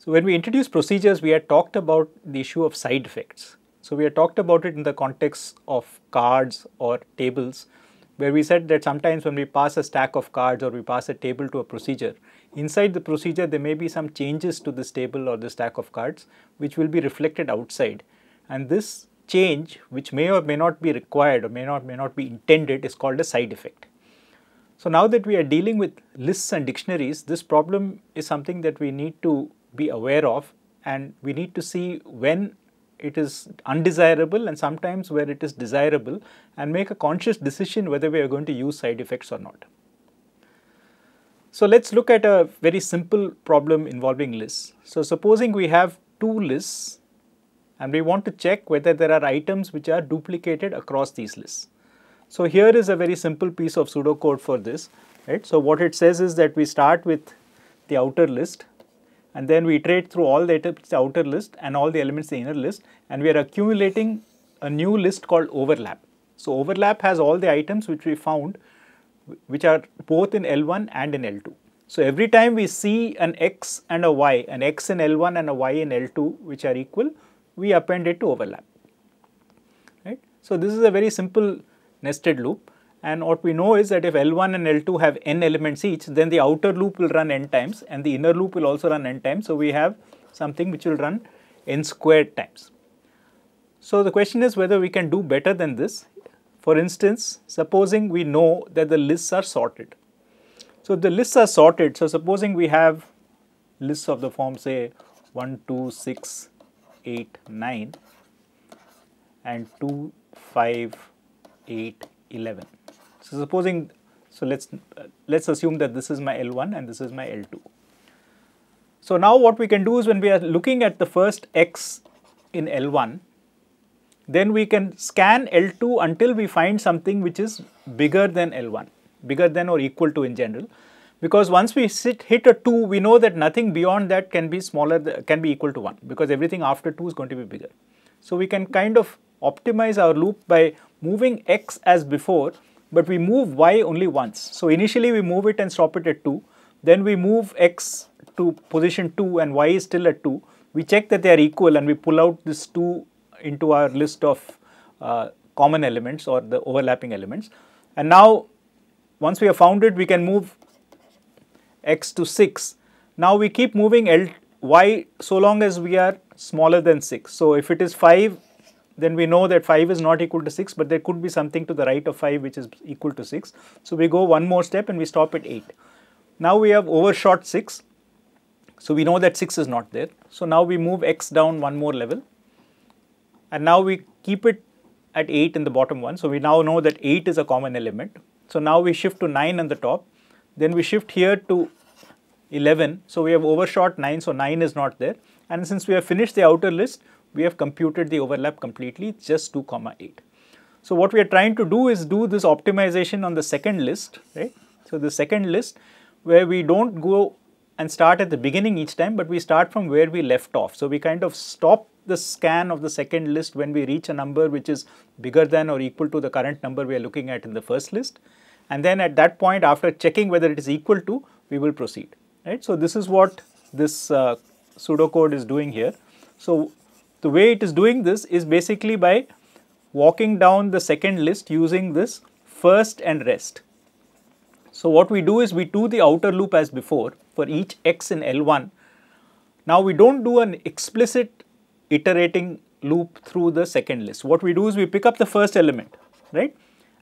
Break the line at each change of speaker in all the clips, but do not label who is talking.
So when we introduce procedures, we had talked about the issue of side effects. So we had talked about it in the context of cards or tables, where we said that sometimes when we pass a stack of cards or we pass a table to a procedure, inside the procedure there may be some changes to this table or the stack of cards which will be reflected outside. And this change which may or may not be required or may not may not be intended is called a side effect. So now that we are dealing with lists and dictionaries, this problem is something that we need to be aware of and we need to see when it is undesirable and sometimes where it is desirable and make a conscious decision whether we are going to use side effects or not. So let's look at a very simple problem involving lists. So supposing we have two lists and we want to check whether there are items which are duplicated across these lists. So here is a very simple piece of pseudocode for this. Right? So what it says is that we start with the outer list and then we iterate through all the outer list and all the elements the inner list and we are accumulating a new list called overlap. So overlap has all the items which we found which are both in L1 and in L2. So every time we see an x and a y, an x in L1 and a y in L2 which are equal, we append it to overlap. Right? So this is a very simple nested loop and what we know is that if L1 and L2 have n elements each, then the outer loop will run n times and the inner loop will also run n times. So we have something which will run n squared times. So the question is whether we can do better than this. For instance, supposing we know that the lists are sorted. So the lists are sorted. So supposing we have lists of the form say 1, 2, 6, 8, 9 and 2, 5, 8, 11. So supposing, so let's uh, let's assume that this is my L1 and this is my L2. So now what we can do is when we are looking at the first x in L1, then we can scan L2 until we find something which is bigger than L1, bigger than or equal to in general. Because once we sit, hit a 2, we know that nothing beyond that can be smaller, can be equal to 1 because everything after 2 is going to be bigger. So we can kind of optimize our loop by moving x as before but we move y only once. So initially we move it and stop it at 2, then we move x to position 2 and y is still at 2. We check that they are equal and we pull out this 2 into our list of uh, common elements or the overlapping elements. And now once we have found it, we can move x to 6. Now we keep moving L y so long as we are smaller than 6. So if it is 5 then we know that 5 is not equal to 6, but there could be something to the right of 5 which is equal to 6. So we go one more step and we stop at 8. Now we have overshot 6. So we know that 6 is not there. So now we move x down one more level. And now we keep it at 8 in the bottom one. So we now know that 8 is a common element. So now we shift to 9 on the top. Then we shift here to 11. So we have overshot 9. So 9 is not there. And since we have finished the outer list, we have computed the overlap completely just 2 comma 8. So what we are trying to do is do this optimization on the second list, right? So the second list where we don't go and start at the beginning each time, but we start from where we left off. So we kind of stop the scan of the second list when we reach a number which is bigger than or equal to the current number we are looking at in the first list. And then at that point, after checking whether it is equal to, we will proceed, right? So this is what this uh, pseudocode is doing here. So the way it is doing this is basically by walking down the second list using this first and rest. So what we do is we do the outer loop as before for each x in L1. Now we don't do an explicit iterating loop through the second list. What we do is we pick up the first element, right?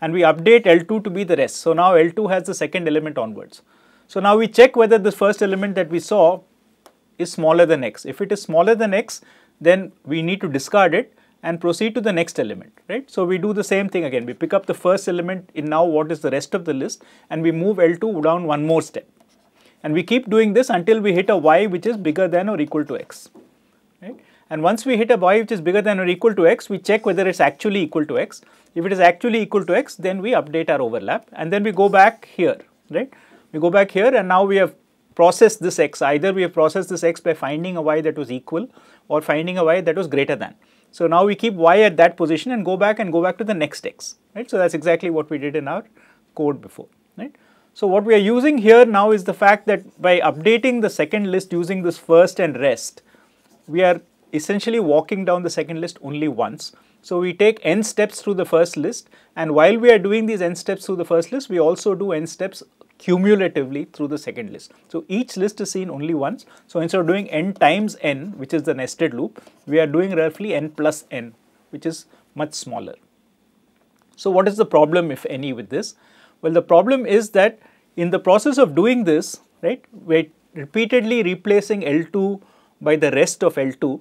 And we update L2 to be the rest. So now L2 has the second element onwards. So now we check whether the first element that we saw is smaller than x. If it is smaller than x, then we need to discard it and proceed to the next element, right? So we do the same thing again. We pick up the first element in now what is the rest of the list and we move L2 down one more step. And we keep doing this until we hit a y which is bigger than or equal to x, right? And once we hit a y which is bigger than or equal to x, we check whether it's actually equal to x. If it is actually equal to x, then we update our overlap and then we go back here, right? We go back here and now we have processed this x. Either we have processed this x by finding a y that was equal or finding a y that was greater than. So now we keep y at that position and go back and go back to the next x, right? So that's exactly what we did in our code before, right? So what we are using here now is the fact that by updating the second list using this first and rest, we are essentially walking down the second list only once. So we take n steps through the first list and while we are doing these n steps through the first list, we also do n steps cumulatively through the second list. So each list is seen only once. So instead of doing n times n, which is the nested loop, we are doing roughly n plus n, which is much smaller. So what is the problem, if any, with this? Well, the problem is that in the process of doing this, right, we're repeatedly replacing L2 by the rest of L2,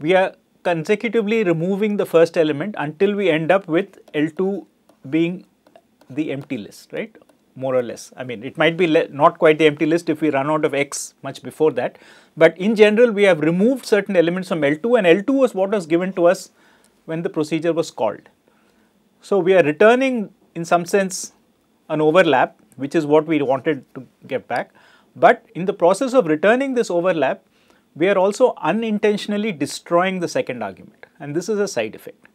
we are consecutively removing the first element until we end up with L2 being the empty list, right, more or less. I mean, it might be not quite the empty list if we run out of X much before that. But in general, we have removed certain elements from L2 and L2 was what was given to us when the procedure was called. So, we are returning in some sense an overlap which is what we wanted to get back. But in the process of returning this overlap, we are also unintentionally destroying the second argument and this is a side effect.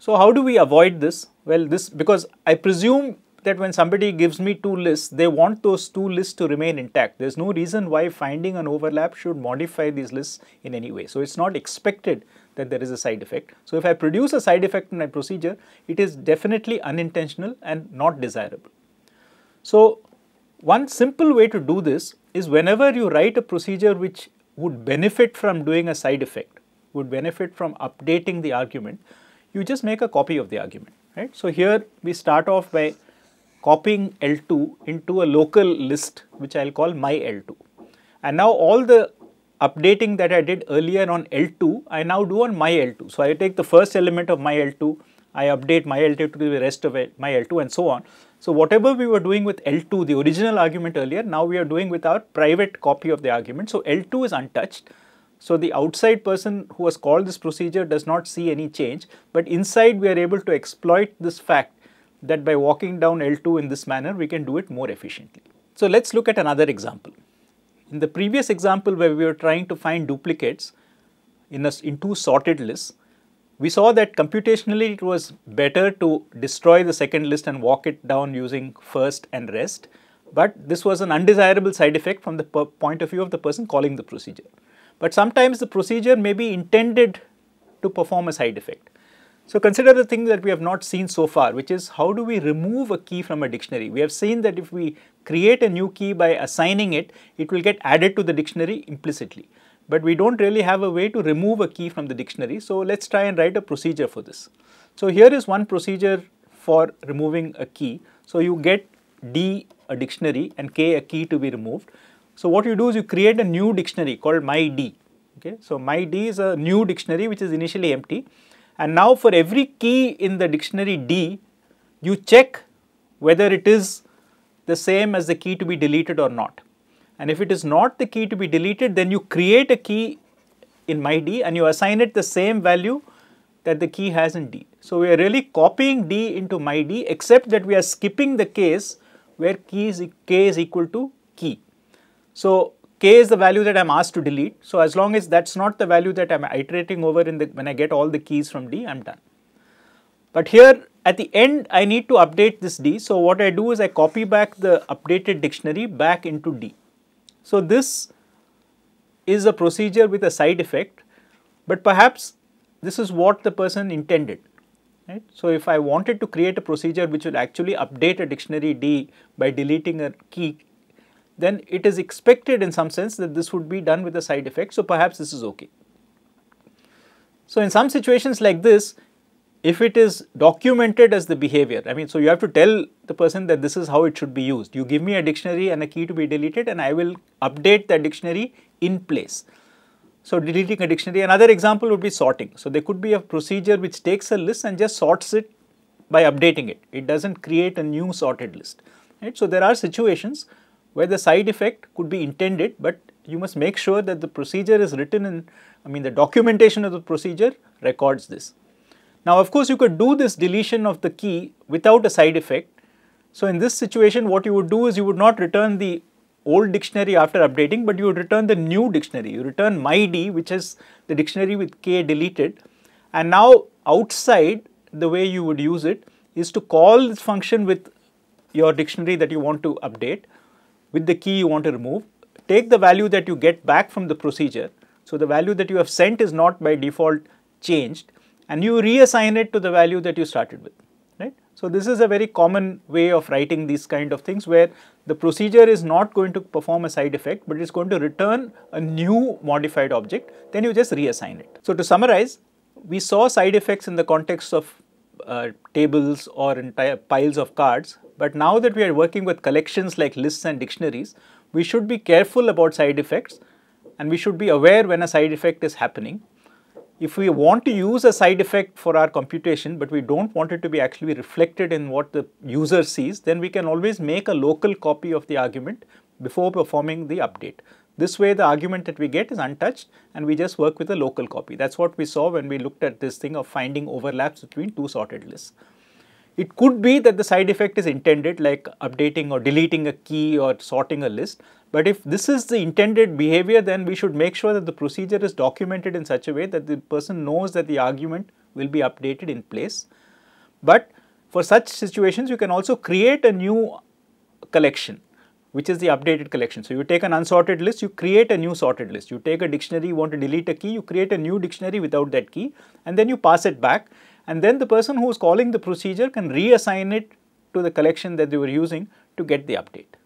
So, how do we avoid this? Well, this because I presume that when somebody gives me two lists, they want those two lists to remain intact. There's no reason why finding an overlap should modify these lists in any way. So it's not expected that there is a side effect. So if I produce a side effect in my procedure, it is definitely unintentional and not desirable. So one simple way to do this is whenever you write a procedure which would benefit from doing a side effect, would benefit from updating the argument, you just make a copy of the argument, right? So here we start off by copying L2 into a local list which I will call my L2. And now all the updating that I did earlier on L2, I now do on my L2. So I take the first element of my L2, I update my L2 to the rest of my L2 and so on. So whatever we were doing with L2, the original argument earlier, now we are doing with our private copy of the argument. So L2 is untouched. So the outside person who has called this procedure does not see any change, but inside we are able to exploit this fact that by walking down L2 in this manner, we can do it more efficiently. So let's look at another example. In the previous example where we were trying to find duplicates in, a, in two sorted lists, we saw that computationally it was better to destroy the second list and walk it down using first and rest, but this was an undesirable side effect from the point of view of the person calling the procedure. But sometimes the procedure may be intended to perform a side effect. So consider the thing that we have not seen so far, which is how do we remove a key from a dictionary? We have seen that if we create a new key by assigning it, it will get added to the dictionary implicitly. But we don't really have a way to remove a key from the dictionary. So let's try and write a procedure for this. So here is one procedure for removing a key. So you get D a dictionary and K a key to be removed. So what you do is you create a new dictionary called myd. Okay? So myd is a new dictionary which is initially empty and now for every key in the dictionary D, you check whether it is the same as the key to be deleted or not. And if it is not the key to be deleted, then you create a key in my D and you assign it the same value that the key has in D. So, we are really copying D into my D except that we are skipping the case where key is, K is equal to key. So, k is the value that I'm asked to delete. So as long as that's not the value that I'm iterating over in the, when I get all the keys from D, I'm done. But here at the end, I need to update this D. So what I do is I copy back the updated dictionary back into D. So this is a procedure with a side effect, but perhaps this is what the person intended. Right? So if I wanted to create a procedure which will actually update a dictionary D by deleting a key then it is expected in some sense that this would be done with a side effect. So, perhaps this is okay. So, in some situations like this, if it is documented as the behavior, I mean, so you have to tell the person that this is how it should be used. You give me a dictionary and a key to be deleted and I will update that dictionary in place. So, deleting a dictionary, another example would be sorting. So, there could be a procedure which takes a list and just sorts it by updating it. It does not create a new sorted list. Right? So, there are situations where the side effect could be intended, but you must make sure that the procedure is written in, I mean the documentation of the procedure records this. Now, of course, you could do this deletion of the key without a side effect. So, in this situation, what you would do is you would not return the old dictionary after updating, but you would return the new dictionary. You return MyD, which is the dictionary with K deleted. And now, outside, the way you would use it is to call this function with your dictionary that you want to update with the key you want to remove. Take the value that you get back from the procedure. So the value that you have sent is not by default changed and you reassign it to the value that you started with. Right? So this is a very common way of writing these kind of things where the procedure is not going to perform a side effect, but it's going to return a new modified object, then you just reassign it. So to summarize, we saw side effects in the context of uh, tables or entire piles of cards. But now that we are working with collections like lists and dictionaries, we should be careful about side effects and we should be aware when a side effect is happening. If we want to use a side effect for our computation, but we don't want it to be actually reflected in what the user sees, then we can always make a local copy of the argument before performing the update. This way the argument that we get is untouched and we just work with a local copy. That's what we saw when we looked at this thing of finding overlaps between two sorted lists. It could be that the side effect is intended like updating or deleting a key or sorting a list. But if this is the intended behavior, then we should make sure that the procedure is documented in such a way that the person knows that the argument will be updated in place. But for such situations, you can also create a new collection which is the updated collection. So you take an unsorted list, you create a new sorted list. You take a dictionary, you want to delete a key, you create a new dictionary without that key and then you pass it back and then the person who is calling the procedure can reassign it to the collection that they were using to get the update.